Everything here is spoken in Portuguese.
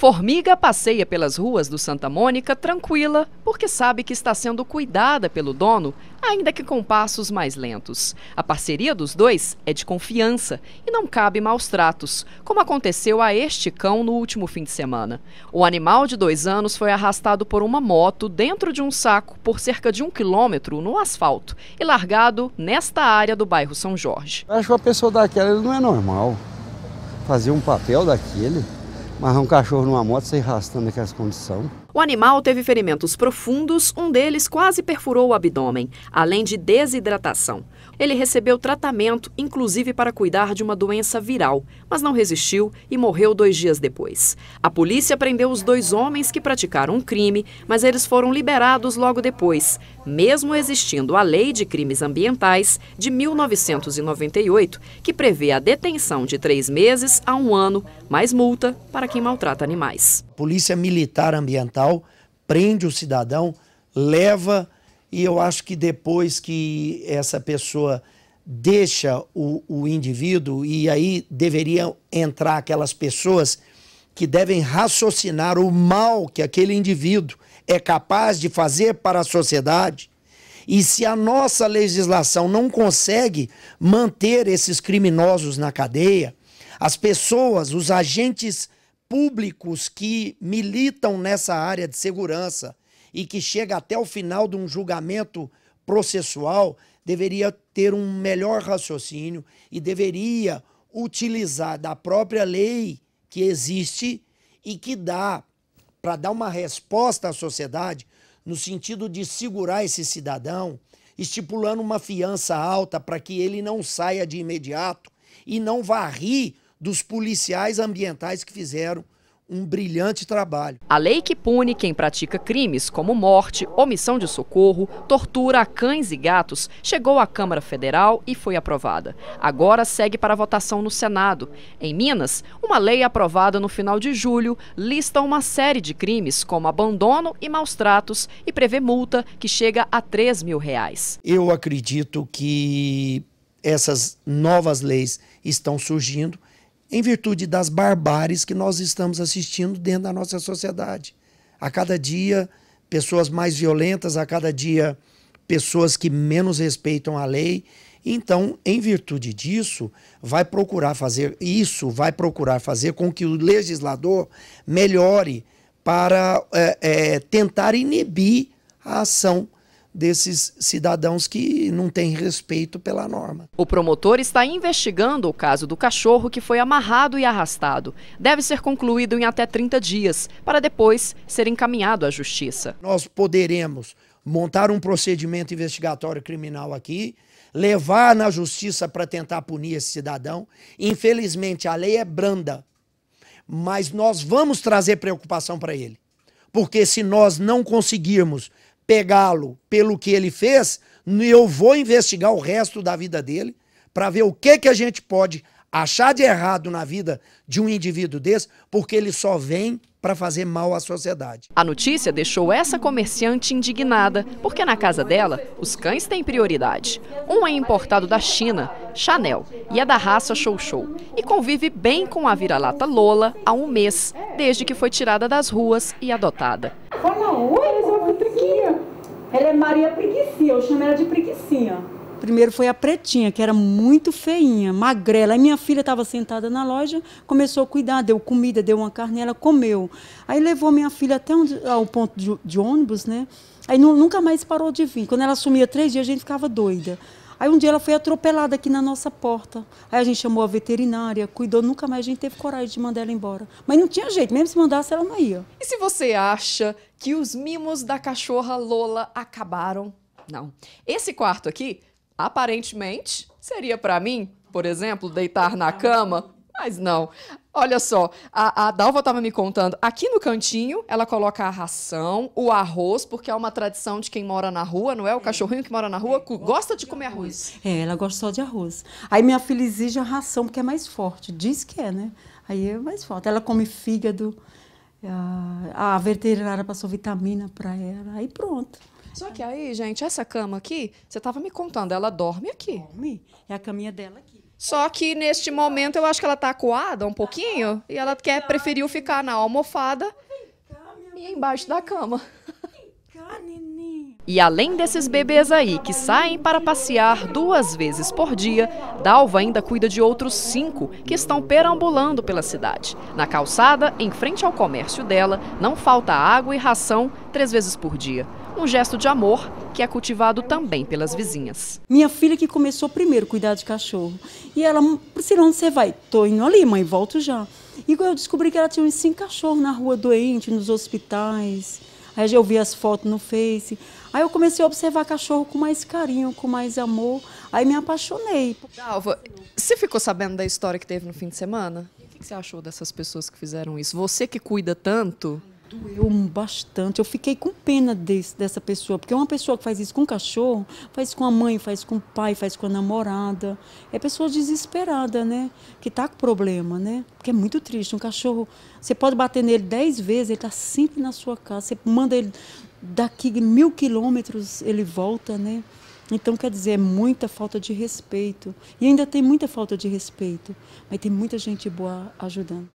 Formiga passeia pelas ruas do Santa Mônica tranquila, porque sabe que está sendo cuidada pelo dono, ainda que com passos mais lentos. A parceria dos dois é de confiança e não cabe maus tratos, como aconteceu a este cão no último fim de semana. O animal de dois anos foi arrastado por uma moto dentro de um saco por cerca de um quilômetro no asfalto e largado nesta área do bairro São Jorge. Acho que uma pessoa daquela não é normal fazer um papel daquele. Mas um cachorro numa moto, se arrastando aquelas condições. O animal teve ferimentos profundos, um deles quase perfurou o abdômen, além de desidratação. Ele recebeu tratamento, inclusive para cuidar de uma doença viral, mas não resistiu e morreu dois dias depois. A polícia prendeu os dois homens que praticaram um crime, mas eles foram liberados logo depois, mesmo existindo a Lei de Crimes Ambientais de 1998, que prevê a detenção de três meses a um ano, mais multa para quem maltrata animais. Polícia Militar Ambiental capital, prende o cidadão, leva, e eu acho que depois que essa pessoa deixa o, o indivíduo, e aí deveriam entrar aquelas pessoas que devem raciocinar o mal que aquele indivíduo é capaz de fazer para a sociedade. E se a nossa legislação não consegue manter esses criminosos na cadeia, as pessoas, os agentes públicos que militam nessa área de segurança e que chega até o final de um julgamento processual deveria ter um melhor raciocínio e deveria utilizar da própria lei que existe e que dá para dar uma resposta à sociedade no sentido de segurar esse cidadão, estipulando uma fiança alta para que ele não saia de imediato e não varri dos policiais ambientais que fizeram um brilhante trabalho. A lei que pune quem pratica crimes como morte, omissão de socorro, tortura a cães e gatos chegou à Câmara Federal e foi aprovada. Agora segue para votação no Senado. Em Minas, uma lei aprovada no final de julho lista uma série de crimes como abandono e maus tratos e prevê multa que chega a 3 mil reais. Eu acredito que essas novas leis estão surgindo em virtude das barbáries que nós estamos assistindo dentro da nossa sociedade. A cada dia, pessoas mais violentas, a cada dia, pessoas que menos respeitam a lei. Então, em virtude disso, vai procurar fazer isso, vai procurar fazer com que o legislador melhore para é, é, tentar inibir a ação desses cidadãos que não têm respeito pela norma. O promotor está investigando o caso do cachorro que foi amarrado e arrastado. Deve ser concluído em até 30 dias, para depois ser encaminhado à justiça. Nós poderemos montar um procedimento investigatório criminal aqui, levar na justiça para tentar punir esse cidadão. Infelizmente, a lei é branda, mas nós vamos trazer preocupação para ele. Porque se nós não conseguirmos pegá-lo pelo que ele fez, eu vou investigar o resto da vida dele para ver o que, que a gente pode achar de errado na vida de um indivíduo desse, porque ele só vem para fazer mal à sociedade. A notícia deixou essa comerciante indignada, porque na casa dela, os cães têm prioridade. Um é importado da China, Chanel, e é da raça Show Show, e convive bem com a vira-lata Lola há um mês, desde que foi tirada das ruas e adotada. Ela é Maria Preguicinha, eu chamo ela de Preguicinha. Primeiro foi a pretinha, que era muito feinha, magrela. Aí minha filha estava sentada na loja, começou a cuidar, deu comida, deu uma carne, ela comeu. Aí levou minha filha até onde, ao ponto de, de ônibus, né? Aí não, nunca mais parou de vir. Quando ela sumia três dias, a gente ficava doida. Aí um dia ela foi atropelada aqui na nossa porta. Aí a gente chamou a veterinária, cuidou, nunca mais a gente teve coragem de mandar ela embora. Mas não tinha jeito, mesmo se mandasse, ela não ia. E se você acha que os mimos da cachorra Lola acabaram. Não. Esse quarto aqui, aparentemente, seria para mim, por exemplo, deitar na cama, mas não. Olha só, a, a Dalva estava me contando. Aqui no cantinho, ela coloca a ração, o arroz, porque é uma tradição de quem mora na rua, não é? O é. cachorrinho que mora na rua é. gosta de comer arroz. É, ela gosta só de arroz. Aí minha filha exige a ração, porque é mais forte. Diz que é, né? Aí é mais forte. Ela come fígado, a, a veterinária passou vitamina para ela, aí pronto. Só que aí, gente, essa cama aqui, você estava me contando, ela dorme aqui. Dorme. É a caminha dela aqui. Só que neste momento eu acho que ela está acuada um pouquinho e ela quer preferiu ficar na almofada e embaixo da cama. E além desses bebês aí que saem para passear duas vezes por dia, Dalva ainda cuida de outros cinco que estão perambulando pela cidade. Na calçada, em frente ao comércio dela, não falta água e ração três vezes por dia. Um gesto de amor que é cultivado também pelas vizinhas. Minha filha que começou primeiro a cuidar de cachorro. E ela, Priscila, onde você vai? Tô indo ali, mãe, volto já. E eu descobri que ela tinha uns cinco cachorros na rua doente, nos hospitais. Aí eu vi as fotos no Face. Aí eu comecei a observar cachorro com mais carinho, com mais amor. Aí me apaixonei. Dalva, você ficou sabendo da história que teve no fim de semana? O que você achou dessas pessoas que fizeram isso? Você que cuida tanto. Doeu bastante. Eu fiquei com pena desse, dessa pessoa, porque uma pessoa que faz isso com o cachorro, faz isso com a mãe, faz com o pai, faz com a namorada. É pessoa desesperada, né? Que está com problema, né? Porque é muito triste. Um cachorro, você pode bater nele dez vezes, ele está sempre na sua casa. Você manda ele daqui mil quilômetros, ele volta, né? Então, quer dizer, é muita falta de respeito. E ainda tem muita falta de respeito, mas tem muita gente boa ajudando.